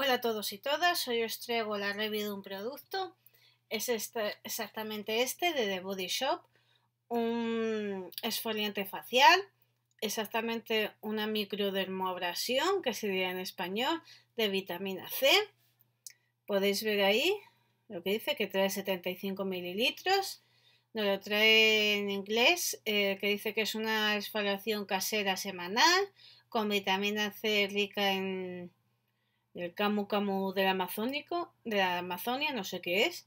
Hola a todos y todas, hoy os traigo la review de un producto, es este, exactamente este de The Body Shop, un exfoliante facial, exactamente una microdermoabrasión, que se sería en español, de vitamina C. Podéis ver ahí lo que dice, que trae 75 mililitros, nos lo trae en inglés, eh, que dice que es una exfoliación casera semanal, con vitamina C rica en el camu camu del amazónico, de la Amazonia, no sé qué es.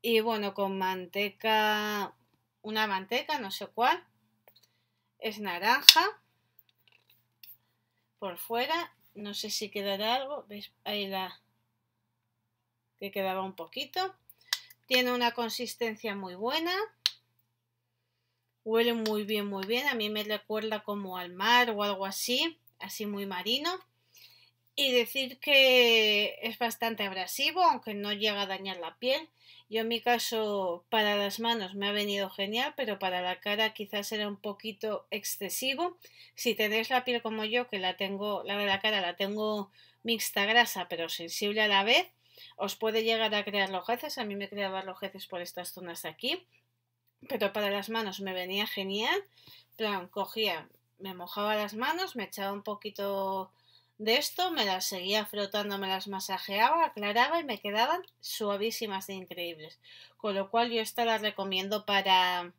Y bueno, con manteca, una manteca, no sé cuál. Es naranja por fuera. No sé si quedará algo. ¿Ves? Ahí la que quedaba un poquito. Tiene una consistencia muy buena. Huele muy bien, muy bien. A mí me recuerda como al mar o algo así, así muy marino y decir que es bastante abrasivo, aunque no llega a dañar la piel. Yo en mi caso para las manos me ha venido genial, pero para la cara quizás era un poquito excesivo. Si tenéis la piel como yo, que la tengo, la de la cara la tengo mixta grasa, pero sensible a la vez, os puede llegar a crear lojeces. A mí me creaba lojeces por estas zonas aquí, pero para las manos me venía genial. Plan, cogía, me mojaba las manos, me echaba un poquito de esto me las seguía frotando, me las masajeaba, aclaraba y me quedaban suavísimas e increíbles. Con lo cual yo esta la recomiendo para,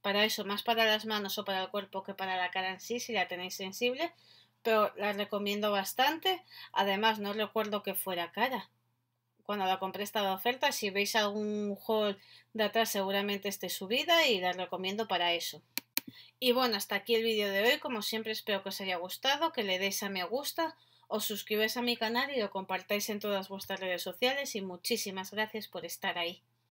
para eso, más para las manos o para el cuerpo que para la cara en sí, si la tenéis sensible. Pero la recomiendo bastante. Además, no recuerdo que fuera cara. Cuando la compré estaba oferta. Si veis algún haul de atrás, seguramente esté subida y la recomiendo para eso. Y bueno, hasta aquí el vídeo de hoy. Como siempre espero que os haya gustado, que le deis a me gusta, os suscribáis a mi canal y lo compartáis en todas vuestras redes sociales y muchísimas gracias por estar ahí.